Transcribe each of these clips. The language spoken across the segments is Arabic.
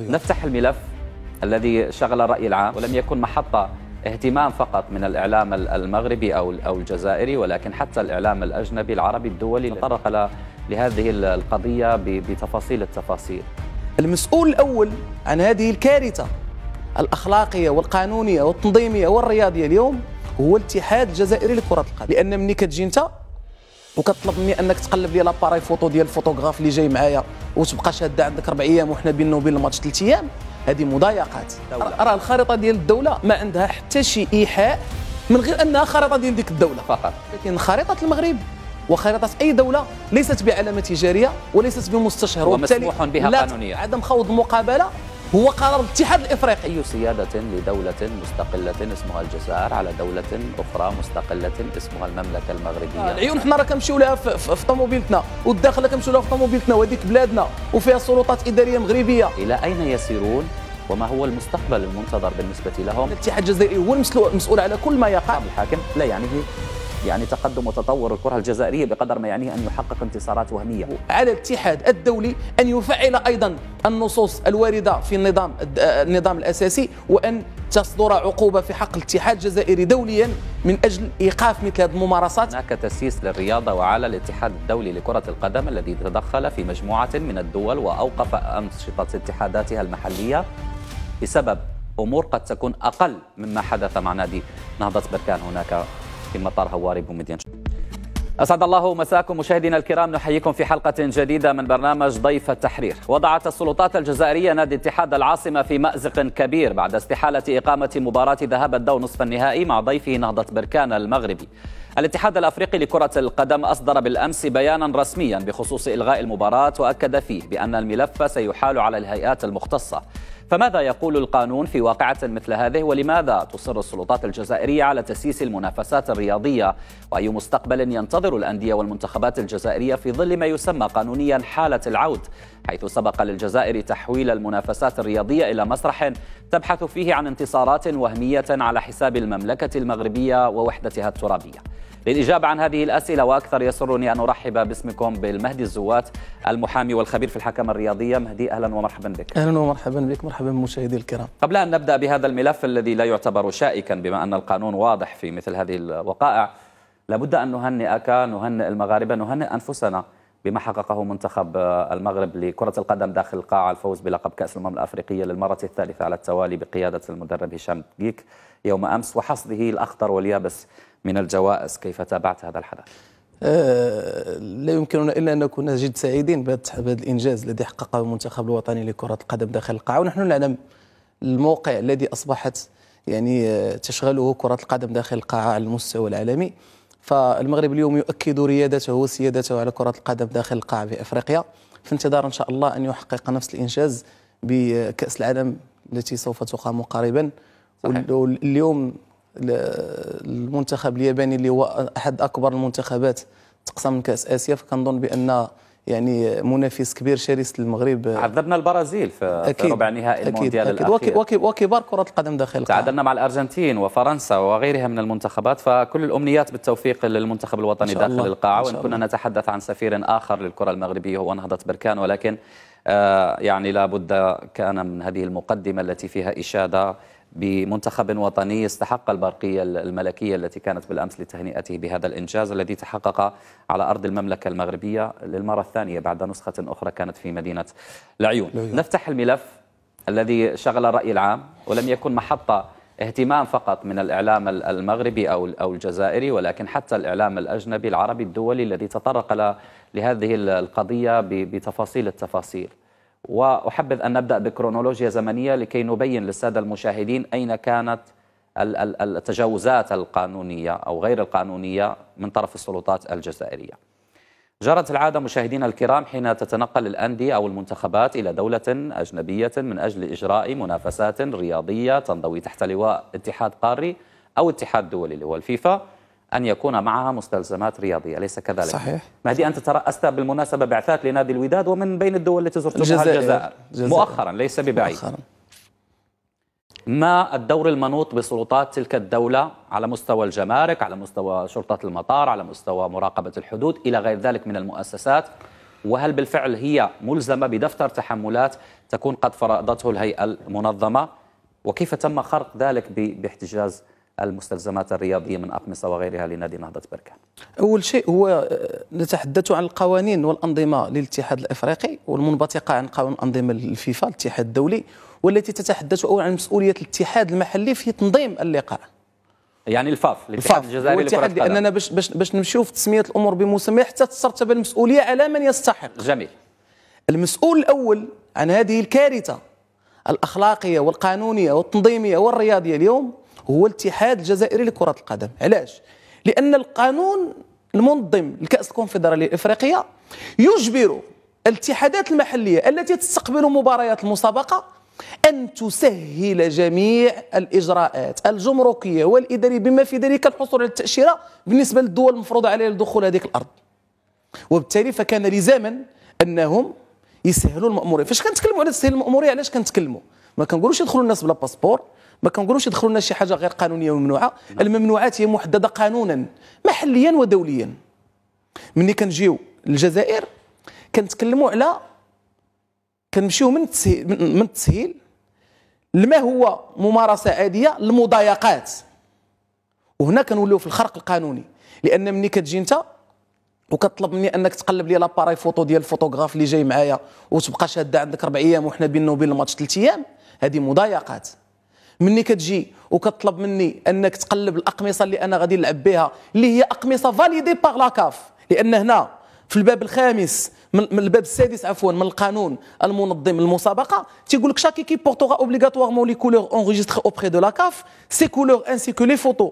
نفتح الملف الذي شغل الرأي العام ولم يكن محطة اهتمام فقط من الإعلام المغربي أو أو الجزائري ولكن حتى الإعلام الأجنبي العربي الدولي تطرق لهذه القضية بتفاصيل التفاصيل المسؤول الأول عن هذه الكارثة الأخلاقية والقانونية والتنظيمية والرياضية اليوم هو الاتحاد الجزائري لكرة القدم لأن مني كتجي أنت وكطلب مني انك تقلب لي لاباري فوتو ديال الفوتوغراف اللي جاي معايا وتبقى شاده عندك اربع ايام وحنا بيننا وبين الماتش ثلاث ايام هذه مضايقات راه الخريطه ديال الدوله ما عندها حتى شي ايحاء من غير انها خريطه ديال ديك الدوله فقط لكن خريطه المغرب وخريطه اي دوله ليست بعلامه تجاريه وليست بمستشهر وبالتالي بها قانونيا عدم خوض مقابله هو قرار الاتحاد الافريقي اي سياده لدوله مستقله اسمها الجزائر على دوله اخرى مستقله اسمها المملكه المغربيه العيون حنا راه كنمشيو لها في طوموبيلتنا والداخله كنمشيو لها في طوموبيلتنا وهذيك بلادنا وفيها سلطات اداريه مغربيه الى اين يسيرون وما هو المستقبل المنتظر بالنسبه لهم الاتحاد الجزائري هو المسؤول على كل ما يقع الحاكم لا يعنيه يعني تقدم وتطور الكرة الجزائرية بقدر ما يعنيه أن يحقق انتصارات وهمية على الاتحاد الدولي أن يفعل أيضا النصوص الواردة في النظام النظام الأساسي وأن تصدر عقوبة في حق الاتحاد الجزائري دوليا من أجل إيقاف مثل هذه الممارسات هناك تسييس للرياضة وعلى الاتحاد الدولي لكرة القدم الذي تدخل في مجموعة من الدول وأوقف أنشطة اتحاداتها المحلية بسبب امور قد تكون اقل مما حدث مع نادي نهضه بركان هناك في مطار هواري بومدين أسعد الله مساكم مشاهدينا الكرام نحييكم في حلقة جديدة من برنامج ضيف التحرير وضعت السلطات الجزائرية نادي اتحاد العاصمة في مأزق كبير بعد استحالة إقامة مباراة ذهاب الدو نصف النهائي مع ضيفه نهضة بركان المغربي الاتحاد الافريقي لكره القدم اصدر بالامس بيانا رسميا بخصوص الغاء المباراه واكد فيه بان الملف سيحال على الهيئات المختصه فماذا يقول القانون في واقعة مثل هذه ولماذا تصر السلطات الجزائرية على تسييس المنافسات الرياضية وأي مستقبل ينتظر الأندية والمنتخبات الجزائرية في ظل ما يسمى قانونيا حالة العود حيث سبق للجزائر تحويل المنافسات الرياضية إلى مسرح تبحث فيه عن انتصارات وهمية على حساب المملكة المغربية ووحدتها الترابية للإجابة عن هذه الأسئلة وأكثر يسرني أن أرحب باسمكم بالمهدي الزوات المحامي والخبير في الحكمة الرياضية مهدي أهلا ومرحبا بك أهلا ومرحبا بك مرحبا بمشاهدي الكرام قبل أن نبدأ بهذا الملف الذي لا يعتبر شائكا بما أن القانون واضح في مثل هذه الوقائع لابد أن نهنئك نهنئ المغاربة نهنئ أنفسنا بما حققه منتخب المغرب لكرة القدم داخل القاعة الفوز بلقب كأس الأمم الأفريقية للمرة الثالثة على التوالي بقيادة المدرب هشام جيك يوم أمس وحصده الأخضر واليابس من الجوائز كيف تابعت هذا الحدث؟ آه، لا يمكننا الا ان نكون جد سعيدين بهذا الانجاز الذي حققه المنتخب الوطني لكره القدم داخل القاعه ونحن نعلم الموقع الذي اصبحت يعني آه، تشغله كره القدم داخل القاعه على المستوى العالمي فالمغرب اليوم يؤكد ريادته وسيادته على كره القدم داخل القاعه في افريقيا في انتظار ان شاء الله ان يحقق نفس الانجاز بكاس العالم التي سوف تقام قريبا واليوم المنتخب الياباني اللي هو احد اكبر المنتخبات تقسم كاس اسيا فكنظن بان يعني منافس كبير شرس للمغرب عذبنا البرازيل في, أكيد ربع نهائي المونديال أكيد الاخير وكبار كره القدم داخل تعادلنا مع الارجنتين وفرنسا وغيرها من المنتخبات فكل الامنيات بالتوفيق للمنتخب الوطني داخل الله. القاعه وان كنا نتحدث عن سفير اخر للكره المغربيه هو نهضه بركان ولكن آه يعني لابد كان من هذه المقدمه التي فيها اشاده بمنتخب وطني يستحق البرقية الملكية التي كانت بالأمس لتهنئته بهذا الإنجاز الذي تحقق على أرض المملكة المغربية للمرة الثانية بعد نسخة أخرى كانت في مدينة العيون نفتح الملف الذي شغل الرأي العام ولم يكن محطة اهتمام فقط من الإعلام المغربي أو أو الجزائري ولكن حتى الإعلام الأجنبي العربي الدولي الذي تطرق لهذه القضية بتفاصيل التفاصيل وأحبذ أن نبدأ بكرونولوجيا زمنية لكي نبين للسادة المشاهدين أين كانت التجاوزات القانونية أو غير القانونية من طرف السلطات الجزائرية جرت العادة مشاهدينا الكرام حين تتنقل الأندية أو المنتخبات إلى دولة أجنبية من أجل إجراء منافسات رياضية تنضوي تحت لواء اتحاد قاري أو اتحاد دولي اللي هو الفيفا أن يكون معها مستلزمات رياضية أليس كذلك؟ صحيح مهدي أنت ترأست بالمناسبة بعثات لنادي الوداد ومن بين الدول التي زرتها الجزائر مؤخرا ليس ببعيد مؤخرا. ما الدور المنوط بسلطات تلك الدولة على مستوى الجمارك على مستوى شرطة المطار على مستوى مراقبة الحدود إلى غير ذلك من المؤسسات وهل بالفعل هي ملزمة بدفتر تحملات تكون قد فرضته الهيئة المنظمة وكيف تم خرق ذلك باحتجاز المستلزمات الرياضية من أقمصة وغيرها لنادي نهضة بركان أول شيء هو آه، نتحدث عن القوانين والأنظمة للاتحاد الإفريقي والمنبثقة عن قانون أنظمة الفيفا الاتحاد الدولي والتي تتحدث أولا عن مسؤولية الاتحاد المحلي في تنظيم اللقاء يعني الفاف الاتحاد الجزائري الاتحاد لاننا باش باش باش نمشيو في تسميه الامور بمسمى حتى تسترتب المسؤوليه على من يستحق جميل المسؤول الاول عن هذه الكارثه الاخلاقيه والقانونيه والتنظيميه والرياضيه اليوم هو الاتحاد الجزائري لكرة القدم علاش لأن القانون المنظم لكأس الكونفدرالية الإفريقية يجبر الاتحادات المحلية التي تستقبل مباريات المسابقة أن تسهل جميع الإجراءات الجمركية والإدارية بما في ذلك الحصول على التأشيرة بالنسبة للدول المفروض عليها لدخول هذه الأرض وبالتالي فكان لزاما أنهم يسهلوا المأمورية فاش كنتكلموا على تسهيل المأمورية علاش كنتكلموا ما كنقولوش يدخلوا الناس بلا باسبور ما كنقولوش يدخلوا لنا شي حاجه غير قانونيه وممنوعه الممنوعات هي محدده قانونا محليا ودوليا ملي كنجيو للجزائر كنتكلموا على كنمشيو من التسهيل من التسهيل لما هو ممارسه عاديه للمضايقات وهنا كنوليو في الخرق القانوني لان ملي كتجي انت وكطلب مني انك تقلب لي لاباراي فوتو ديال الفوتوغراف اللي جاي معايا وتبقى شاده عندك اربع ايام وحنا بيننا وبين الماتش ثلاث ايام هذه مضايقات مني كتجي وكتطلب مني انك تقلب الاقمصه اللي انا غادي نلعب بها اللي هي اقمصه فاليدي باغ لاكاف لان هنا في الباب الخامس من الباب السادس عفوا من القانون المنظم للمسابقه تيقول لك شاك ايكيب بورتورا اوبليغاتوارمون لي كولور اونغيستري اوبري دو لاكاف سي كولور انسي كو لي فوتو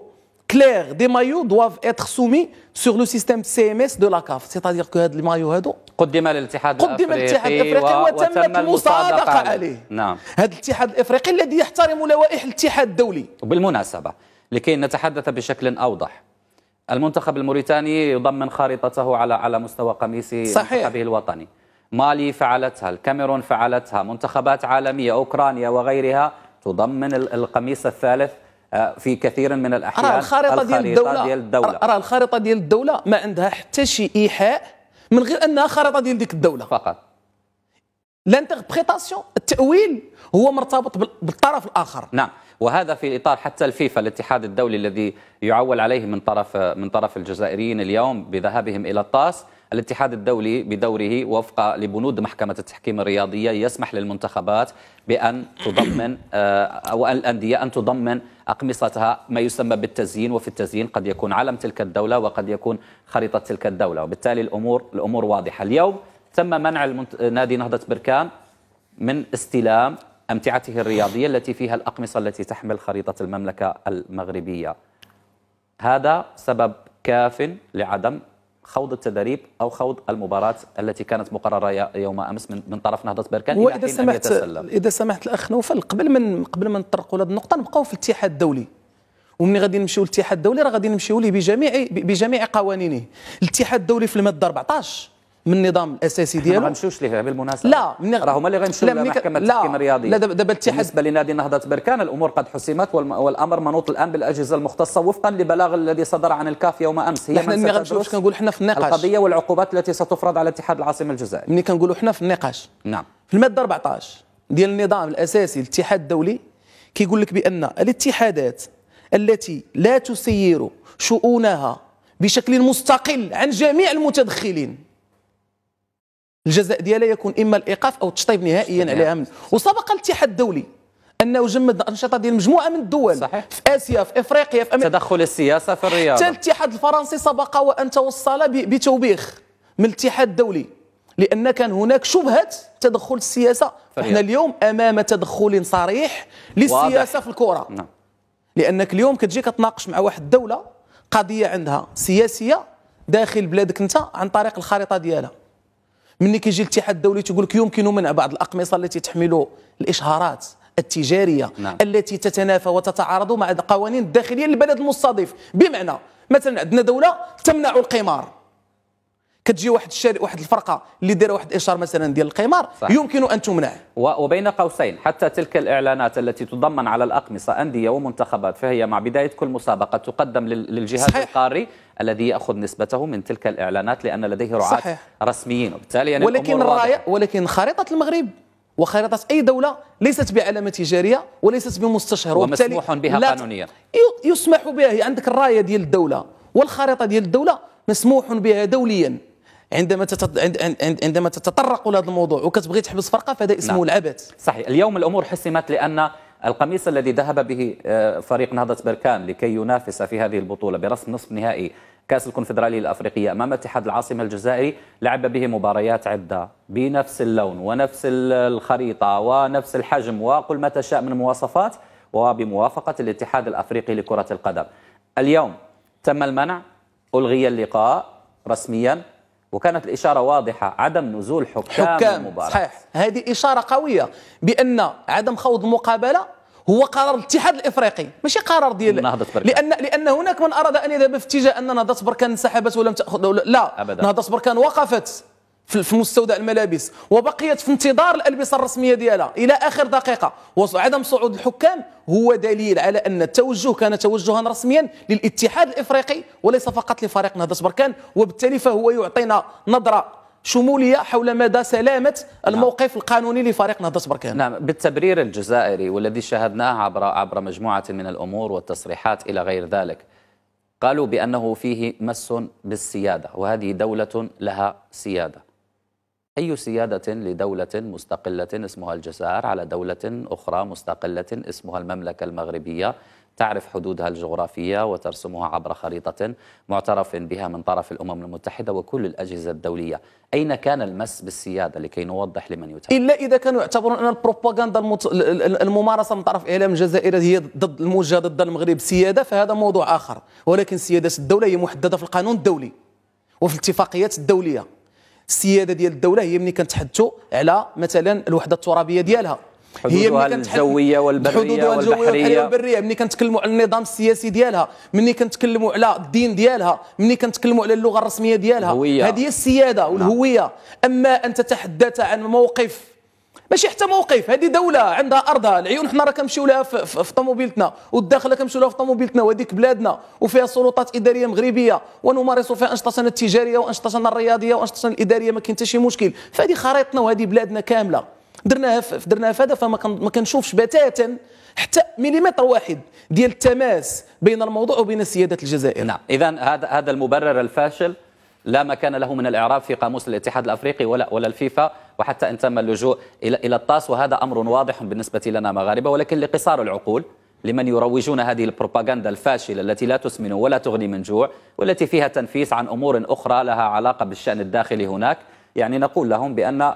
كلير دي مايو دواف اتر سومي سور لو سيستيم سي ام اس دو لاكاف سيتادير كو هاد المايو هادو قدم للاتحاد قدم الاتحاد الافريقي و... وتمت المصادقه عليه نعم هذا الاتحاد الافريقي الذي يحترم لوائح الاتحاد الدولي وبالمناسبه لكي نتحدث بشكل اوضح المنتخب الموريتاني يضمن خارطته على على مستوى قميص منتخبه الوطني مالي فعلتها الكاميرون فعلتها منتخبات عالميه اوكرانيا وغيرها تضمن القميص الثالث آه، في كثير من الاحيان أرى الخارطه, ديال الدوله ديال الدوله أرى ديال الدوله ما عندها حتى شي ايحاء من غير انها خريطه ديال ديك الدوله فقط لانتربريتاسيون التاويل هو مرتبط بالطرف الاخر نعم وهذا في اطار حتى الفيفا الاتحاد الدولي الذي يعول عليه من طرف من طرف الجزائريين اليوم بذهابهم الى الطاس الاتحاد الدولي بدوره وفق لبنود محكمة التحكيم الرياضية يسمح للمنتخبات بأن تضمن آه، أو الأندية أن تضمن أقمصتها ما يسمى بالتزيين وفي التزيين قد يكون علم تلك الدولة وقد يكون خريطة تلك الدولة وبالتالي الأمور الأمور واضحة اليوم تم منع المنت... نادي نهضة بركان من استلام أمتعته الرياضية التي فيها الأقمصة التي تحمل خريطة المملكة المغربية هذا سبب كاف لعدم خوض التدريب او خوض المباراه التي كانت مقرره يوم امس من, من طرف نهضه بركان واذا سمحت اذا سمحت الاخ نوفل قبل من قبل ما نطرقوا لهذه النقطه نبقاو في الاتحاد الدولي وملي غادي نمشيو للاتحاد الدولي راه غادي نمشيو ليه بجميع بجميع قوانينه الاتحاد الدولي في الماده 14 من النظام الاساسي ديالو ما غنمشيوش ليه بالمناسبه لا من... راه هما اللي غيمشيو لمحكمه التحكيم الرياضي لا دابا الاتحاد بالنسبه لنادي نهضه بركان الامور قد حسمت والامر منوط الان بالاجهزه المختصه وفقا لبلاغ الذي صدر عن الكاف يوم امس هي حنا ملي غنمشيو كنقول حنا في النقاش القضيه والعقوبات التي ستفرض على اتحاد العاصمه الجزائري ملي كنقولوا حنا في النقاش نعم في الماده 14 ديال النظام الاساسي الاتحاد الدولي كيقول لك بان الاتحادات التي لا تسير شؤونها بشكل مستقل عن جميع المتدخلين الجزاء ديالها يكون اما الايقاف او التشطيب نهائيا عليها من وسبق الاتحاد الدولي انه جمد الانشطه ديال مجموعه من الدول صحيح. في اسيا في افريقيا في امريكا تدخل السياسه في الرياضه حتى الاتحاد الفرنسي سبق وان توصل بتوبيخ من الاتحاد الدولي لان كان هناك شبهه تدخل السياسه احنا اليوم امام تدخل صريح للسياسه في الكره نعم. لانك اليوم كتجي كتناقش مع واحد الدوله قضيه عندها سياسيه داخل بلادك انت عن طريق الخريطه ديالها ملي كيجي الاتحاد الدولي تيقول لك يمكن منع بعض الاقمصه التي تحمل الاشهارات التجاريه نعم. التي تتنافى وتتعارض مع القوانين الداخليه للبلد المستضيف بمعنى مثلا عندنا دوله تمنع القمار كتجي واحد الشارع واحد الفرقه اللي دايره واحد الاشاره مثلا ديال القمار يمكن ان تمنع وبين قوسين حتى تلك الاعلانات التي تضمن على الاقمصه انديه ومنتخبات فهي مع بدايه كل مسابقه تقدم للجهاز صحيح. القاري الذي ياخذ نسبته من تلك الاعلانات لان لديه رعاه صحيح. رسميين وبالتالي يعني ولكن الرايه ولكن خريطه المغرب وخريطة أي دولة ليست بعلامة تجارية وليست بمستشهر ومسموح بها قانونيا يسمح بها هي يعني عندك الراية ديال الدولة والخريطة ديال الدولة مسموح بها دوليا عندما تتط... عندما تتطرق لهذا الموضوع وكتبغي تحبس فرقه فهذا اسمه نعم. العبث صحيح اليوم الامور حسمت لان القميص الذي ذهب به آه، فريق نهضة بركان لكي ينافس في هذه البطولة برسم نصف نهائي كأس الكونفدرالية الأفريقية أمام اتحاد العاصمة الجزائري لعب به مباريات عدة بنفس اللون ونفس الخريطة ونفس الحجم وقل ما تشاء من مواصفات وبموافقة الاتحاد الأفريقي لكرة القدم اليوم تم المنع ألغي اللقاء رسميا وكانت الإشارة واضحة عدم نزول حكام, حكام المباراة صحيح هذه إشارة قوية بأن عدم خوض مقابله هو قرار الاتحاد الافريقي ماشي قرار ديال لان لان هناك من اراد ان يذهب في اتجاه ان نهضه بركان انسحبت ولم تاخذ لا نهضه بركان وقفت في مستودع الملابس وبقيت في انتظار الالبسه الرسميه ديالها الى اخر دقيقه وعدم صعود الحكام هو دليل على ان التوجه كان توجها رسميا للاتحاد الافريقي وليس فقط لفريق نهضه بركان وبالتالي فهو يعطينا نظره شموليه حول مدى سلامه نعم. الموقف نعم. القانوني لفريق نهضه بركان نعم بالتبرير الجزائري والذي شاهدناه عبر عبر مجموعه من الامور والتصريحات الى غير ذلك قالوا بانه فيه مس بالسياده وهذه دوله لها سياده أي سيادة لدولة مستقلة اسمها الجزائر على دولة أخرى مستقلة اسمها المملكة المغربية تعرف حدودها الجغرافية وترسمها عبر خريطة معترف بها من طرف الأمم المتحدة وكل الأجهزة الدولية أين كان المس بالسيادة لكي نوضح لمن يتابع إلا إذا كانوا يعتبرون أن البروباغندا المت... الممارسة من طرف إعلام الجزائر هي ضد الموجة ضد المغرب سيادة فهذا موضوع آخر ولكن سيادة الدولة هي محددة في القانون الدولي وفي الاتفاقيات الدولية السياده ديال الدوله هي ملي كنتحدثوا على مثلا الوحده الترابيه ديالها هي ملي الجويه والبريه حدودها الجويه والبحريه والبريه ملي كنتكلموا على النظام السياسي ديالها ملي كنتكلموا على الدين ديالها ملي كنتكلموا على اللغه الرسميه ديالها هذه هي السياده والهويه اما ان تتحدث عن موقف ماشي حتى موقف هذه دوله عندها ارضها العيون حنا راه كنمشيو لها في طوموبيلتنا والداخله كنمشيو لها في طوموبيلتنا وهذيك بلادنا وفيها سلطات اداريه مغربيه ونمارس فيها انشطتنا التجاريه وانشطتنا الرياضيه وانشطتنا الاداريه ما كاين حتى شي مشكل فهذه خريطتنا وهذه بلادنا كامله درناها في درناها في هذا فما ما كنشوفش بتاتا حتى مليمتر واحد ديال التماس بين الموضوع وبين سياده الجزائر نعم اذا هذا هذا المبرر الفاشل لا مكان له من الاعراب في قاموس الاتحاد الافريقي ولا ولا الفيفا وحتى إن تم اللجوء إلى الى الطاس وهذا أمر واضح بالنسبة لنا مغاربة ولكن لقصار العقول لمن يروجون هذه البروباغندا الفاشلة التي لا تسمن ولا تغني من جوع والتي فيها تنفيس عن أمور أخرى لها علاقة بالشأن الداخلي هناك يعني نقول لهم بأن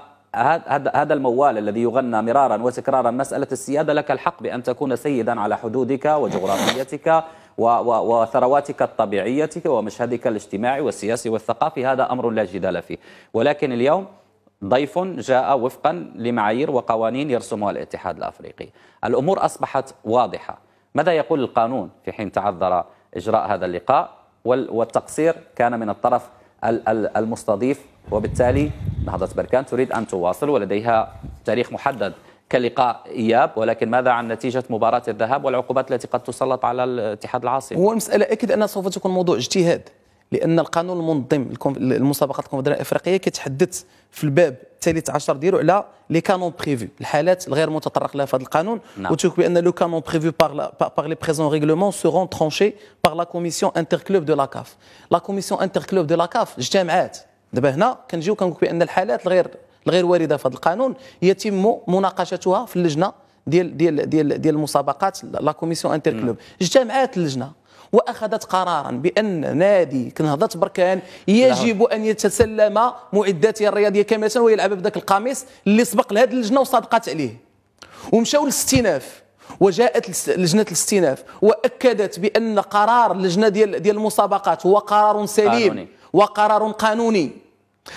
هذا الموال الذي يغنى مرارا وتكرارا مسألة السيادة لك الحق بأن تكون سيدا على حدودك وجغرافيتك وثرواتك الطبيعية ومشهدك الاجتماعي والسياسي والثقافي هذا أمر لا جدال فيه ولكن اليوم ضيف جاء وفقا لمعايير وقوانين يرسمها الاتحاد الافريقي. الامور اصبحت واضحه. ماذا يقول القانون في حين تعذر اجراء هذا اللقاء والتقصير كان من الطرف المستضيف وبالتالي نهضه بركان تريد ان تواصل ولديها تاريخ محدد كلقاء اياب ولكن ماذا عن نتيجه مباراه الذهاب والعقوبات التي قد تسلط على الاتحاد العاصمه؟ هو المساله اكيد انها سوف تكون موضوع اجتهاد لان القانون المنظم المسابقات الكونفدراليه الافريقيه كيتحدث في الباب الثالث عشر ديالو على لي كانون بريفي الحالات الغير متطرق لها في هذا القانون نعم. وتشوف بان لو كانون بريفي بار بار لي بريزون ريغلومون سيرون ترونشي بار لا كوميسيون انتر كلوب دو لا كاف لا كوميسيون انتر كلوب دو لا كاف اجتمعات دابا هنا كنجيو كنقول بان الحالات الغير الغير وارده في هذا القانون يتم مناقشتها في اللجنه ديال ديال ديال ديال المسابقات لا كوميسيون انتر كلوب اجتمعت اللجنه واخذت قرارا بان نادي كنهضه بركان يجب ان يتسلم معداته الرياضيه كامله ويلعب بذاك القميص اللي سبق لهذه اللجنه وصادقت عليه ومشاو للاستئناف وجاءت لجنه الاستئناف واكدت بان قرار اللجنه ديال ديال المسابقات هو قرار سليم قانوني. وقرار قانوني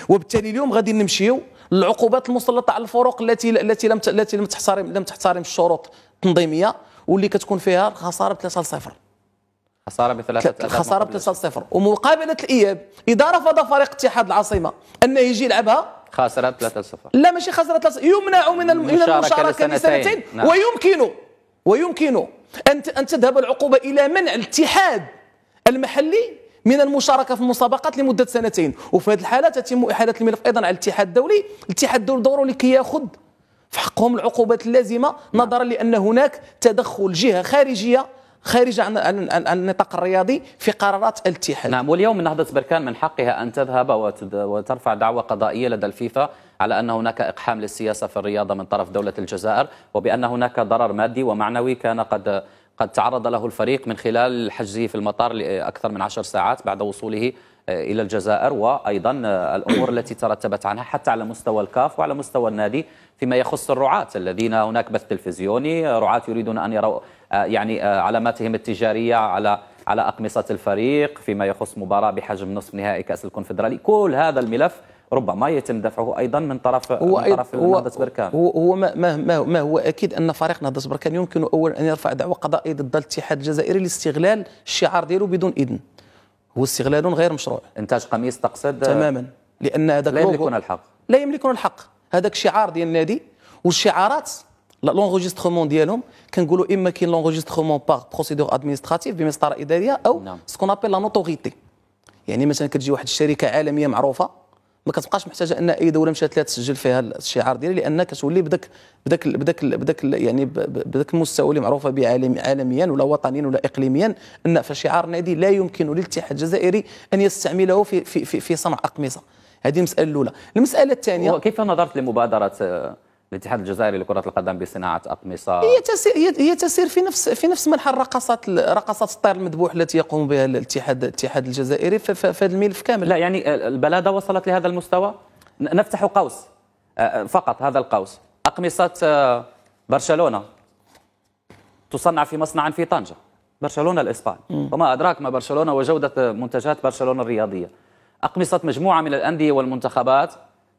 وبالتالي اليوم غادي نمشيو العقوبات المسلطه على الفرق التي التي لم التي لم تحترم لم تحترم الشروط التنظيميه واللي كتكون فيها خساره 3 0 خساره بثلاثه الخساره ب 3 0 ومقابله الاياب اذا رفض فريق اتحاد العاصمه انه يجي يلعبها خاسره 3 0 لا ماشي خساره 3 يمنع من المشاركه لسنتين نعم. ويمكن ويمكن ان ان تذهب العقوبه الى منع الاتحاد المحلي من المشاركه في المسابقات لمده سنتين وفي هذه الحاله تتم احاله الملف ايضا على الاتحاد الدولي الاتحاد الدولي دوره لكي ياخذ في حقهم العقوبات اللازمه نعم. نظرا لان هناك تدخل جهه خارجيه خارجة عن, عن, عن النطاق الرياضي في قرارات الاتحاد نعم واليوم نهضة بركان من حقها أن تذهب وترفع دعوة قضائية لدى الفيفا على أن هناك إقحام للسياسة في الرياضة من طرف دولة الجزائر وبأن هناك ضرر مادي ومعنوي كان قد قد تعرض له الفريق من خلال حجزه في المطار لأكثر من عشر ساعات بعد وصوله آه، إلى الجزائر وأيضا آه، الأمور التي ترتبت عنها حتى على مستوى الكاف وعلى مستوى النادي فيما يخص الرعاة الذين هناك بث تلفزيوني رعاة يريدون أن يروا آه، يعني علاماتهم التجارية على على أقمصة الفريق فيما يخص مباراة بحجم نصف نهائي كأس الكونفدرالي كل هذا الملف ربما يتم دفعه ايضا من طرف هو من طرف هو نهضه بركان هو, هو ما, ما, ما, ما هو اكيد ان فريق نهضه بركان يمكن اولا ان يرفع دعوه قضائيه ضد الاتحاد الجزائري لاستغلال الشعار ديالو بدون اذن هو استغلال غير مشروع انتاج قميص تقصد تماما لان هذاك لا يملكون الحق لا يملكون الحق هذاك شعار ديال النادي والشعارات لونغوجيستخمون ديالهم كنقولوا اما كاين لونغوجيستخمون باغ بروسيدور ادمينستراتيف بمسطره اداريه او سكون ابل لا نوتوريتي يعني مثلا كتجي واحد الشركه عالميه معروفه ما كتبقاش محتاجه ان اي دوله مشات لها تسجل فيها الشعار ديالي لان كتولي بداك بداك بداك بداك يعني بداك المستوى اللي معروفه به عالميا ولا وطنيا ولا اقليميا ان فشعار النادي لا يمكن للاتحاد الجزائري ان يستعمله في في في, في صنع اقمصه هذه المساله الاولى المساله الثانيه وكيف نظرت لمبادره آه، الاتحاد الجزائري لكرة القدم بصناعة أقمصة هي تسير هي تسير في نفس في نفس منحى الرقصات رقصات الطير المذبوح التي يقوم بها الاتحاد الاتحاد الجزائري في هذا الملف كامل لا يعني البلادة وصلت لهذا المستوى نفتح قوس فقط هذا القوس أقمصة آه، برشلونة تصنع في مصنع في طنجة برشلونة الإسباني وما أدراك ما برشلونة وجودة منتجات برشلونة الرياضية أقمصة مجموعة من الأندية والمنتخبات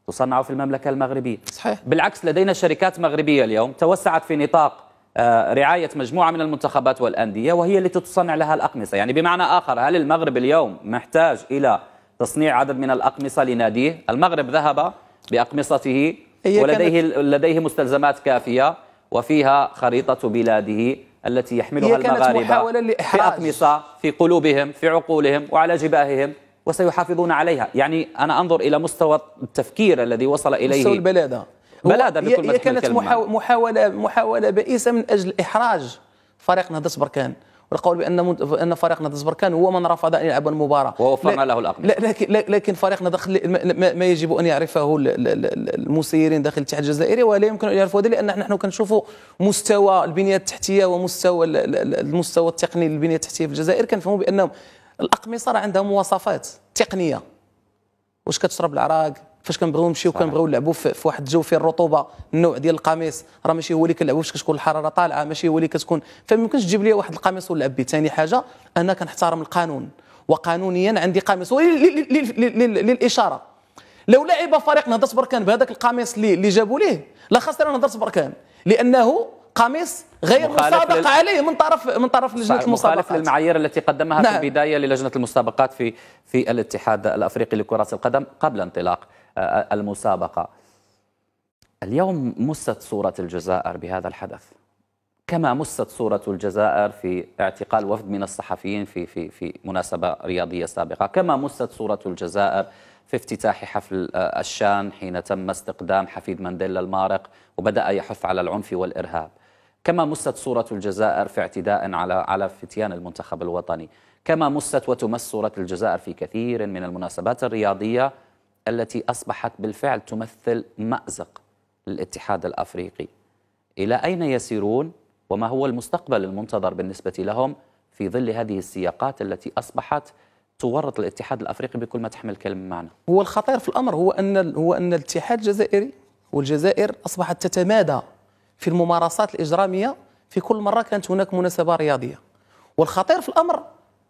تصنع في المملكة المغربية صحيح. بالعكس لدينا شركات مغربية اليوم توسعت في نطاق آه، رعاية مجموعة من المنتخبات والأندية وهي التي تصنع لها الأقمصة يعني بمعنى آخر هل المغرب اليوم محتاج إلى تصنيع عدد من الأقمصة لناديه المغرب ذهب بأقمصته ولديه لديه مستلزمات كافية وفيها خريطة بلاده التي يحملها المغاربة في أقمصة في قلوبهم في عقولهم وعلى جباههم وسيحافظون عليها يعني أنا أنظر إلى مستوى التفكير الذي وصل إليه مستوى البلادة بلادة بكل هي كانت محاولة محاولة بائسة من أجل إحراج فريق نهضة بركان والقول بان ان فريق نهضه سبركان هو من رفض ان يلعب المباراه ووفرنا له الاقل لكن لكن فريق نهضه ما يجب ان يعرفه المسيرين داخل الاتحاد الجزائري ولا يمكن ان يعرفوا هذا لان نحن كنشوفوا مستوى البنيه التحتيه ومستوى المستوى التقني للبنيه التحتيه في الجزائر كنفهموا بانهم الاقمصه راه عندها مواصفات تقنيه واش كتشرب العراق فاش كنبغيو نمشيو كنبغيو نلعبوا في واحد الجو فيه الرطوبه النوع ديال القميص راه ماشي هو اللي كنلعبوا فاش كتكون الحراره طالعه ماشي هو اللي كتكون فما يمكنش تجيب لي واحد القميص ونلعب به ثاني حاجه انا كنحترم القانون وقانونيا عندي قميص للاشاره لو لعب فريق نهضه بركان بهذاك القميص اللي جابوا ليه لا خسر انا نهضه بركان لانه قميص غير مسابق لل... عليه من طرف من طرف لجنه مخالف المسابقات مخالف للمعايير التي قدمها نعم. في البدايه للجنه المسابقات في في الاتحاد الافريقي لكره القدم قبل انطلاق آه، المسابقه اليوم مست صوره الجزائر بهذا الحدث كما مست صورة الجزائر في اعتقال وفد من الصحفيين في في في مناسبة رياضية سابقة، كما مست صورة الجزائر في افتتاح حفل آه، الشان حين تم استقدام حفيد مانديلا المارق وبدأ يحث على العنف والإرهاب. كما مست صورة الجزائر في اعتداء على على فتيان المنتخب الوطني كما مست وتمس صورة الجزائر في كثير من المناسبات الرياضية التي أصبحت بالفعل تمثل مأزق للاتحاد الأفريقي إلى أين يسيرون وما هو المستقبل المنتظر بالنسبة لهم في ظل هذه السياقات التي أصبحت تورط الاتحاد الافريقي بكل ما تحمل كلمه معنى. هو الخطير في الامر هو ان هو ان الاتحاد الجزائري والجزائر اصبحت تتمادى في الممارسات الإجرامية في كل مرة كانت هناك مناسبة رياضية والخطير في الأمر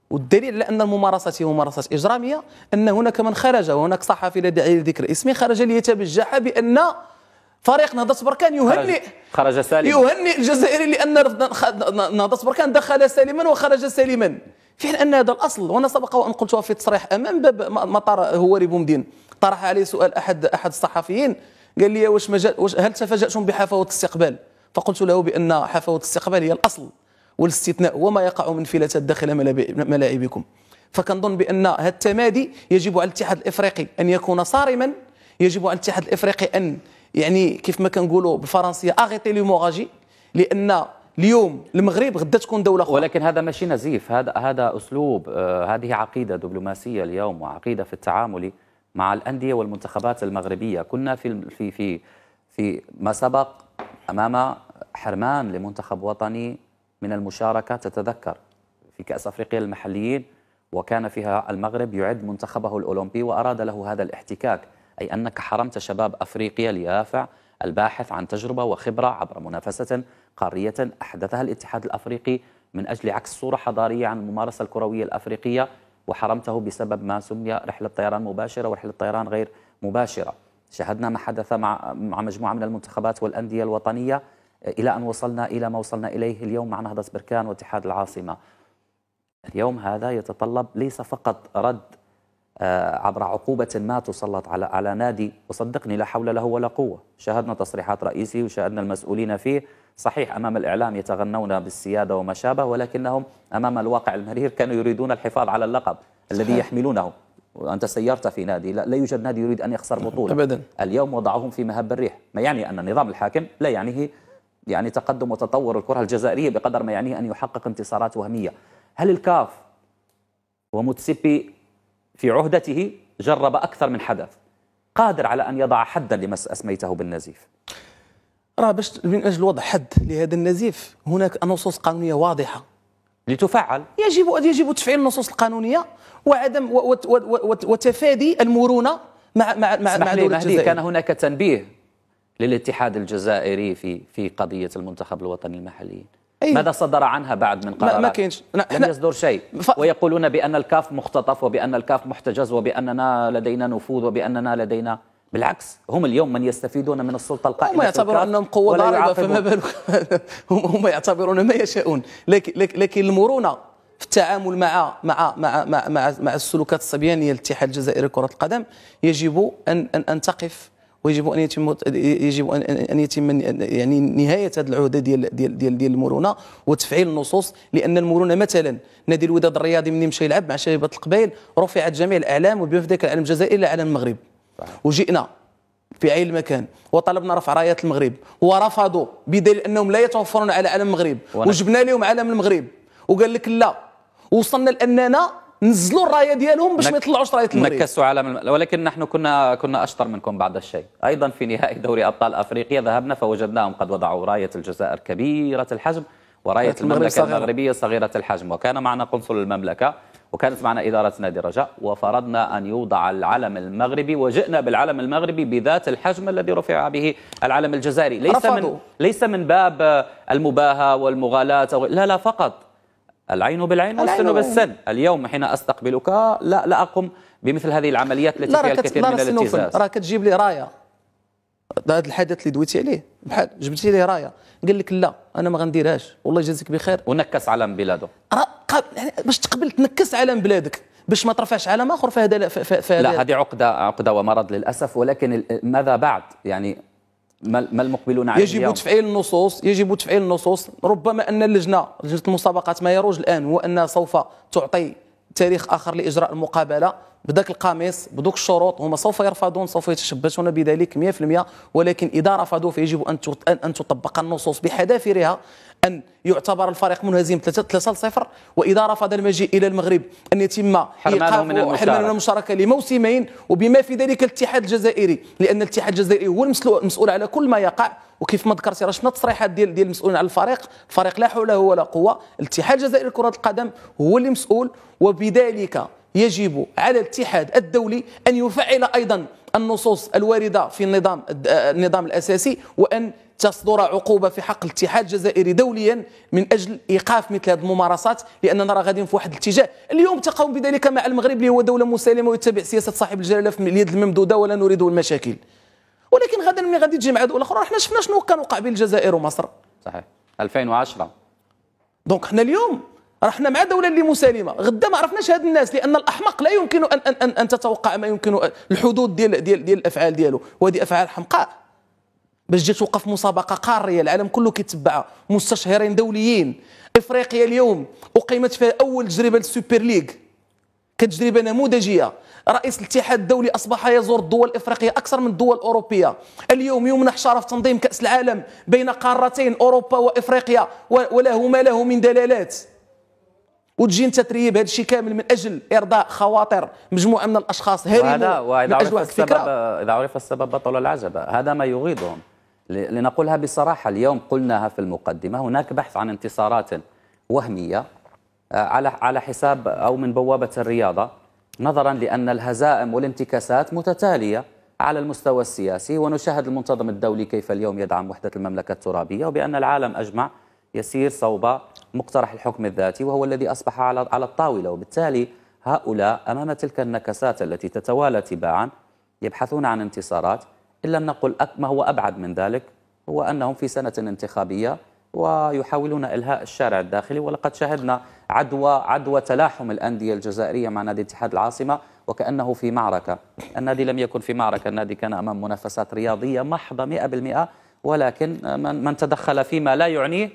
والدليل على ان الممارسات هي ممارسات اجراميه ان هناك من خرج وهناك صحفي لا داعي لذكر اسمه خرج ليتبجح بان فريق نهضه بركان يهنئ خرج سالما يهنئ الجزائري لان نهضه بركان دخل سالما وخرج سالما في حين ان هذا الاصل وانا سبق وان قلتها في تصريح امام باب مطار هواري بومدين طرح عليه سؤال احد احد الصحفيين قال لي واش مجال واش هل تفاجاتم بحفاوه الاستقبال فقلت له بان حفاوه الاستقبال هي الاصل والاستثناء هو ما يقع من فلتات داخل ملاعبكم فكنظن بان هذا التمادي يجب على الاتحاد الافريقي ان يكون صارما يجب على الاتحاد الافريقي ان يعني كيف ما كنقولوا بالفرنسيه اغيتي لي موراجي لان اليوم المغرب غدا تكون دوله اخرى ولكن هذا ماشي نزيف هذا هذا اسلوب آه هذه عقيده دبلوماسيه اليوم وعقيده في التعامل مع الأندية والمنتخبات المغربية كنا في في في في ما سبق أمام حرمان لمنتخب وطني من المشاركة تتذكر في كأس أفريقيا المحليين وكان فيها المغرب يعد منتخبه الأولمبي وأراد له هذا الاحتكاك أي أنك حرمت شباب أفريقيا اليافع الباحث عن تجربة وخبرة عبر منافسة قارية أحدثها الاتحاد الأفريقي من أجل عكس صورة حضارية عن الممارسة الكروية الأفريقية وحرمته بسبب ما سمي رحلة طيران مباشرة ورحلة طيران غير مباشرة شاهدنا ما حدث مع مع مجموعة من المنتخبات والأندية الوطنية إلى أن وصلنا إلى ما وصلنا إليه اليوم مع نهضة بركان واتحاد العاصمة اليوم هذا يتطلب ليس فقط رد آه، عبر عقوبة ما تسلط على على نادي وصدقني لا حول له ولا قوة شاهدنا تصريحات رئيسي وشاهدنا المسؤولين فيه صحيح أمام الإعلام يتغنون بالسيادة وما شابه ولكنهم أمام الواقع المرير كانوا يريدون الحفاظ على اللقب الذي يحملونه وأنت سيرت في نادي لا, لا يوجد نادي يريد أن يخسر بطولة أبدا اليوم وضعوهم في مهب الريح ما يعني أن النظام الحاكم لا يعنيه يعني تقدم وتطور الكرة الجزائرية بقدر ما يعنيه أن يحقق انتصارات وهمية هل الكاف وموتسيبي في عهدته جرب أكثر من حدث قادر على أن يضع حدا لما أسميته بالنزيف راه باش من اجل وضع حد لهذا النزيف هناك نصوص قانونيه واضحه لتفعل يجب يجب تفعيل النصوص القانونيه وعدم وتفادي المرونه مع مع مع, مع كان هناك تنبيه للاتحاد الجزائري في في قضيه المنتخب الوطني المحلي أيه؟ ماذا صدر عنها بعد من قرارات؟ ما, ما كاينش لم يصدر شيء ف... ويقولون بان الكاف مختطف وبان الكاف محتجز وباننا لدينا نفوذ وباننا لدينا بالعكس هم اليوم من يستفيدون من السلطه القائمه هم يعتبرون انهم قوه ضاربه فما بالك هم يعتبرون ما يشاؤون لكن لكن المرونه في التعامل مع مع مع مع مع, مع السلوكات الصبيانيه يعني للاتحاد الجزائري لكره القدم يجب ان ان, أن تقف ويجب ان يتم يجب ان يتم يعني نهايه هذه العهده ديال ديال ديال, ديال المرونه وتفعيل النصوص لان المرونه مثلا نادي الوداد الرياضي من مشى يلعب مع شبيبه القبائل رفعت جميع الاعلام وبما في ذلك الاعلام الجزائري الى اعلام المغرب وجئنا في عين المكان وطلبنا رفع رايات المغرب ورفضوا بدليل انهم لا يتوفرون على علم المغرب وجبنا لهم علم المغرب وقال لك لا وصلنا لاننا نزلوا الرايه ديالهم باش ما يطلعوش رايه المغرب نكسوا على ولكن نحن كنا كنا اشطر منكم بعض الشيء ايضا في نهائي دوري ابطال افريقيا ذهبنا فوجدناهم قد وضعوا رايه الجزائر كبيره الحجم ورايه المملكه صغيرة. المغربيه صغيره الحجم وكان معنا قنصل المملكه وكانت معنا إدارة نادي رجاء وفرضنا أن يوضع العلم المغربي وجئنا بالعلم المغربي بذات الحجم الذي رفع به العلم الجزائري ليس رفضوا. من ليس من باب المباهة والمغالاة لا لا فقط العين بالعين والسن بالسن اليوم حين أستقبلك لا لا أقوم بمثل هذه العمليات التي فيها الكثير من الابتزاز راك تجيب لي رايه هذا الحدث اللي دويتي عليه بحال جبتي ليه رايه قال لك لا انا ما غنديرهاش والله يجازيك بخير ونكس علم بلاده يعني باش تقبل تنكس علم بلادك باش ما ترفعش علم اخر فهذا هذا لا هذه عقده عقده ومرض للاسف ولكن ماذا بعد يعني ما المقبلون عليه يجب اليوم. تفعيل النصوص يجب تفعيل النصوص ربما ان اللجنه لجنه المسابقات ما يروج الان هو انها سوف تعطي تاريخ اخر لاجراء المقابله بداك القميص بدوك الشروط هما سوف يرفضون سوف يتشبثون بذلك 100% ولكن اذا رفضوا فيجب ان ان تطبق النصوص بحذافيرها أن يعتبر الفريق منهزم 3-0 وإذا رفض المجيء إلى المغرب أن يتم حرمانه من المشاركة. المشاركة لموسمين وبما في ذلك الاتحاد الجزائري لأن الاتحاد الجزائري هو المسؤول على كل ما يقع وكيف ما ذكرتي راه شفنا التصريحات ديال ديال المسؤولين على الفريق الفريق لا حول له ولا قوه الاتحاد الجزائري لكره القدم هو اللي مسؤول وبذلك يجب على الاتحاد الدولي ان يفعل ايضا النصوص الوارده في النظام النظام الاساسي وان تصدر عقوبة في حق الاتحاد الجزائري دوليا من أجل إيقاف مثل هذه الممارسات لأننا راه غاديين في واحد الاتجاه اليوم تقوم بذلك مع المغرب اللي هو دولة مسالمة ويتبع سياسة صاحب الجلالة في اليد الممدودة ولا نريد المشاكل ولكن غدا ملي غادي تجي مع دول اخرى حنا شفنا شنو كان وقع بين الجزائر ومصر صحيح 2010 دونك حنا اليوم رحنا مع دوله اللي مسالمه غدا ما عرفناش هاد الناس لان الاحمق لا يمكن ان ان ان, أن تتوقع ما يمكن الحدود ديال ديال ديال الافعال ديالو وهذه افعال حمقاء باش جات توقف مسابقه قاريه العالم كله كيتبعها مستشهرين دوليين افريقيا اليوم اقيمت فيها اول تجربه للسوبر ليغ كتجربه نموذجيه رئيس الاتحاد الدولي اصبح يزور الدول الافريقيه اكثر من الدول الاوروبيه اليوم يمنح شرف تنظيم كاس العالم بين قارتين اوروبا وافريقيا وله ما له من دلالات وتجي انت تريب هذا الشيء كامل من اجل ارضاء خواطر مجموعه من الاشخاص هرموا وهذا واذا عرف السبب اذا عرف السبب بطل العجب هذا ما يغيضهم لنقولها بصراحة اليوم قلناها في المقدمة هناك بحث عن انتصارات وهمية آه، على على حساب أو من بوابة الرياضة نظرا لأن الهزائم والانتكاسات متتالية على المستوى السياسي ونشاهد المنتظم الدولي كيف اليوم يدعم وحدة المملكة الترابية وبأن العالم أجمع يسير صوب مقترح الحكم الذاتي وهو الذي أصبح على على الطاولة وبالتالي هؤلاء أمام تلك النكسات التي تتوالى تباعا يبحثون عن انتصارات إن لم نقل ما هو أبعد من ذلك هو أنهم في سنة انتخابية ويحاولون إلهاء الشارع الداخلي ولقد شهدنا عدوى عدوى تلاحم الأندية الجزائرية مع نادي اتحاد العاصمة وكأنه في معركة النادي لم يكن في معركة النادي كان أمام منافسات رياضية محضة 100% ولكن من, من تدخل فيما لا يعنيه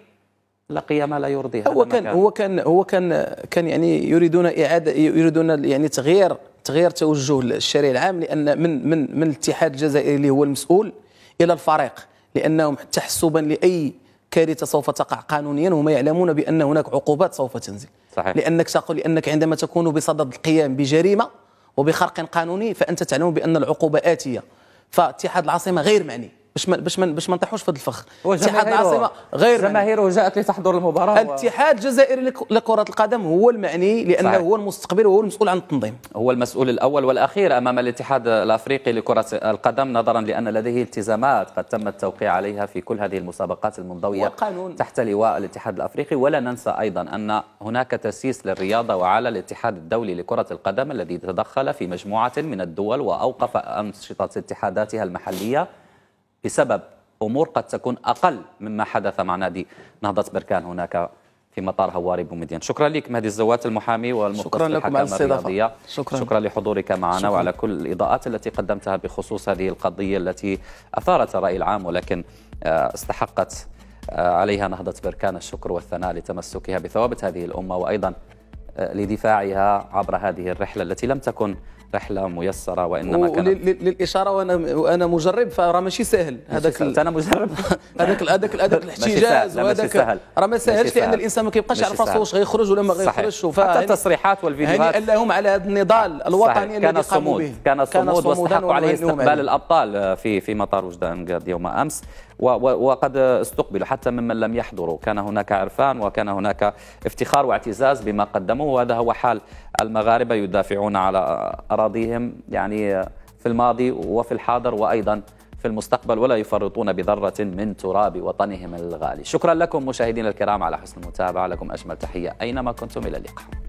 لقي ما لا يرضيه هو كان, كان هو كان هو كان كان يعني يريدون اعاده يريدون يعني تغيير تغيير توجه الشارع العام لان من من من الاتحاد الجزائري اللي هو المسؤول الى الفريق لانهم تحسبا لاي كارثه سوف تقع قانونيا هم يعلمون بان هناك عقوبات سوف تنزل صحيح. لانك تقول لانك عندما تكون بصدد القيام بجريمه وبخرق قانوني فانت تعلم بان العقوبه اتيه فاتحاد العاصمه غير معني باش ما باش ما باش ما نطيحوش في هذا الفخ اتحاد العاصمه غير جماهيره جاءت لتحضر المباراه الاتحاد الجزائري لكره القدم هو المعني لانه صحيح. هو المستقبل وهو المسؤول عن التنظيم هو المسؤول الاول والاخير امام الاتحاد الافريقي لكره القدم نظرا لان لديه التزامات قد تم التوقيع عليها في كل هذه المسابقات المنضويه وقانون. تحت لواء الاتحاد الافريقي ولا ننسى ايضا ان هناك تاسيس للرياضه وعلى الاتحاد الدولي لكره القدم الذي تدخل في مجموعه من الدول واوقف انشطه اتحاداتها المحليه بسبب امور قد تكون اقل مما حدث مع نادي نهضه بركان هناك في مطار هواري بومدين شكرا لك مهدي الزوات المحامي والمختص في الرياضيه شكرا, شكرا لحضورك معنا شكرا. وعلى كل الاضاءات التي قدمتها بخصوص هذه القضيه التي اثارت الراي العام ولكن آه، استحقت آه، عليها نهضه بركان الشكر والثناء لتمسكها بثوابت هذه الامه وايضا آه، لدفاعها عبر هذه الرحله التي لم تكن رحله ميسره وانما كانت للاشاره وانا وانا مجرب فراه ماشي سهل هذاك انا مجرب هذاك هذاك هذاك الاحتجاج وهذاك راه ما سهلش لان الانسان ما كيبقاش يعرف راسو واش غيخرج ولا ما غيخرجش حتى التصريحات والفيديوهات يعني لهم على هذا النضال الوطني الذي كان به كان صمود واستحقوا عليه استقبال الابطال في في مطار وجدان يوم امس وقد استقبلوا حتى ممن لم يحضروا كان هناك عرفان وكان هناك افتخار واعتزاز بما قدموه وهذا هو حال المغاربة يدافعون على أراضيهم يعني في الماضي وفي الحاضر وأيضا في المستقبل ولا يفرطون بذرة من تراب وطنهم الغالي شكرا لكم مشاهدينا الكرام على حسن المتابعة لكم أجمل تحية أينما كنتم إلى اللقاء